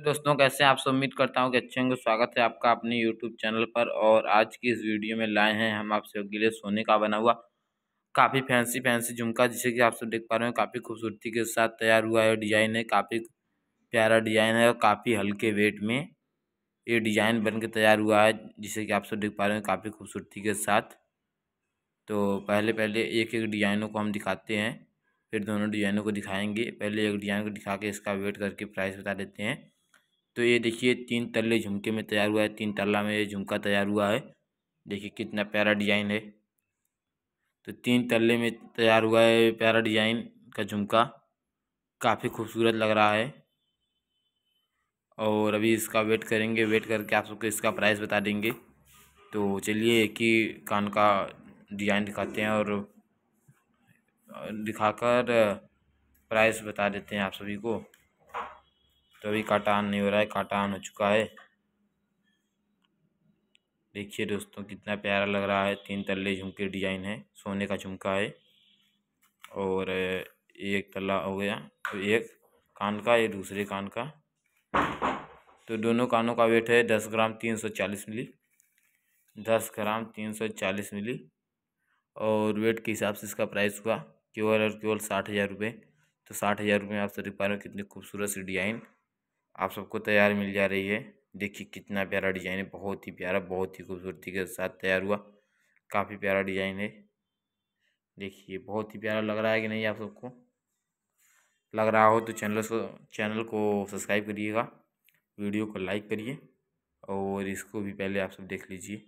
दोस्तों कैसे आप सबमिट करता हूँ कि अच्छे होंगे स्वागत है आपका अपने यूट्यूब चैनल पर और आज की इस वीडियो में लाए हैं हम आप सबके लिए सोने का बना हुआ काफ़ी फैंसी फैंसी झुमका जिसे कि आप सब देख पा रहे हो काफ़ी खूबसूरती के साथ तैयार हुआ है डिज़ाइन है काफ़ी प्यारा डिज़ाइन है और काफ़ी हल्के वेट में ये डिज़ाइन बन के तैयार हुआ है जिसे कि आप सब देख पा रहे हैं काफ़ी खूबसूरती के साथ तो पहले पहले एक एक डिज़ाइनों को हम दिखाते हैं फिर दोनों डिज़ाइनों को दिखाएंगे पहले एक डिज़ाइन को दिखा के इसका वेट करके प्राइस बता देते हैं तो ये देखिए तीन तल्ले झुमके में तैयार हुआ है तीन तल्ला में ये झुमका तैयार हुआ है देखिए कितना प्यारा डिजाइन है तो तीन तल्ले में तैयार हुआ है प्यारा डिजाइन का झुमका काफ़ी खूबसूरत लग रहा है और अभी इसका वेट करेंगे वेट करके आप सबको इसका प्राइस बता देंगे तो चलिए एक ही कान का डिजाइन दिखाते हैं और दिखाकर प्राइस बता देते हैं आप सभी को तो अभी काटा ऑन नहीं हो रहा है काटा ऑन हो चुका है देखिए दोस्तों कितना प्यारा लग रहा है तीन तल्ले झुमके डिजाइन है सोने का झुमका है और एक तल्ला हो गया तो एक कान का एक दूसरे कान का तो दोनों कानों का वेट है दस ग्राम तीन सौ चालीस मिली दस ग्राम तीन सौ चालीस मिली और वेट के हिसाब से इसका प्राइस हुआ केवल और केवल साठ हज़ार रुपये तो साठ हज़ार रुपये आप सभी पा रहे हो कितनी खूबसूरत सी डिजाइन आप सबको तैयार मिल जा रही है देखिए कितना प्यारा डिजाइन है बहुत ही प्यारा बहुत ही खूबसूरती के साथ तैयार हुआ काफ़ी प्यारा डिजाइन है देखिए बहुत ही प्यारा लग रहा है कि नहीं आप सबको लग रहा हो तो चैनल को चैनल को सब्सक्राइब करिएगा वीडियो को लाइक करिए और इसको भी पहले आप सब देख लीजिए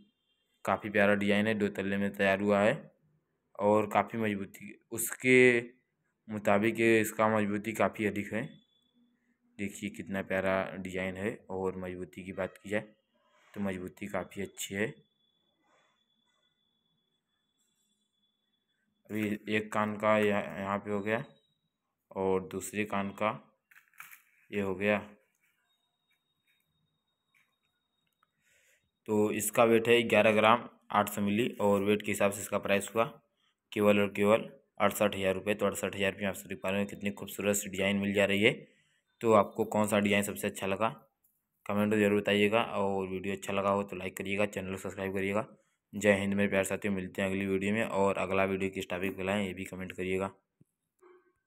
काफ़ी प्यारा डिजाइन है दो तल्ले में तैयार हुआ है और काफ़ी मजबूती उसके मुताबिक इसका मजबूती काफ़ी अधिक है देखिए कितना प्यारा डिजाइन है और मजबूती की बात की जाए तो मजबूती काफ़ी अच्छी है अभी एक कान का यहाँ पे हो गया और दूसरे कान का ये हो गया तो इसका वेट है ग्यारह ग्राम आठ सौ मिली और वेट के हिसाब से इसका प्राइस हुआ केवल और केवल अड़सठ हज़ार रुपये तो अड़सठ हज़ार रुपये आप सभी पा रहे हैं कितनी खूबसूरत सी डिज़ाइन मिल जा रही है तो आपको कौन सा डिज़ाइन सबसे अच्छा लगा कमेंट ज़रूर बताइएगा और वीडियो अच्छा लगा हो तो लाइक करिएगा चैनल सब्सक्राइब करिएगा जय हिंद मेरे प्यार साथियों मिलते हैं अगली वीडियो में और अगला वीडियो किस टॉपिक पर लाएँ ये भी कमेंट करिएगा